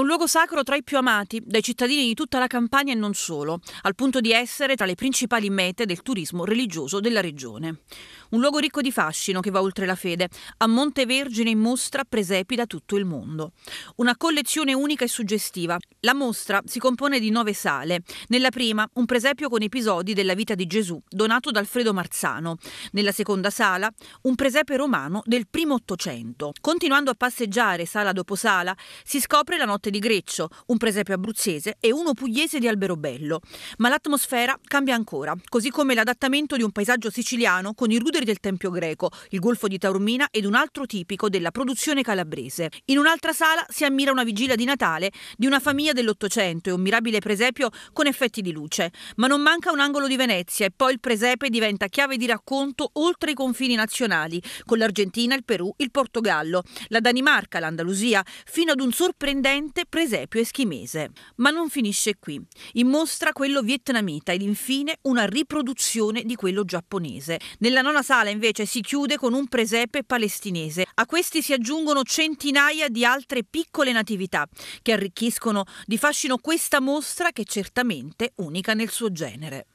un luogo sacro tra i più amati dai cittadini di tutta la Campania e non solo, al punto di essere tra le principali mete del turismo religioso della regione un luogo ricco di fascino che va oltre la fede. A Montevergine in mostra presepi da tutto il mondo. Una collezione unica e suggestiva. La mostra si compone di nove sale. Nella prima un presepio con episodi della vita di Gesù, donato da Alfredo Marzano. Nella seconda sala un presepe romano del primo Ottocento. Continuando a passeggiare sala dopo sala, si scopre la notte di Greccio, un presepio abruzzese e uno pugliese di Alberobello. Ma l'atmosfera cambia ancora, così come l'adattamento di un paesaggio siciliano con i rude polveri del Tempio greco, il golfo di Taormina ed un altro tipico della produzione calabrese. In un'altra sala si ammira una vigilia di Natale di una famiglia dell'Ottocento e un mirabile presepio con effetti di luce. Ma non manca un angolo di Venezia e poi il presepe diventa chiave di racconto oltre i confini nazionali, con l'Argentina, il Perù, il Portogallo, la Danimarca, l'Andalusia, fino ad un sorprendente presepio eschimese. Ma non finisce qui. In mostra quello vietnamita ed infine una riproduzione di quello giapponese. Nella nona sala invece si chiude con un presepe palestinese. A questi si aggiungono centinaia di altre piccole natività che arricchiscono di fascino questa mostra che è certamente unica nel suo genere.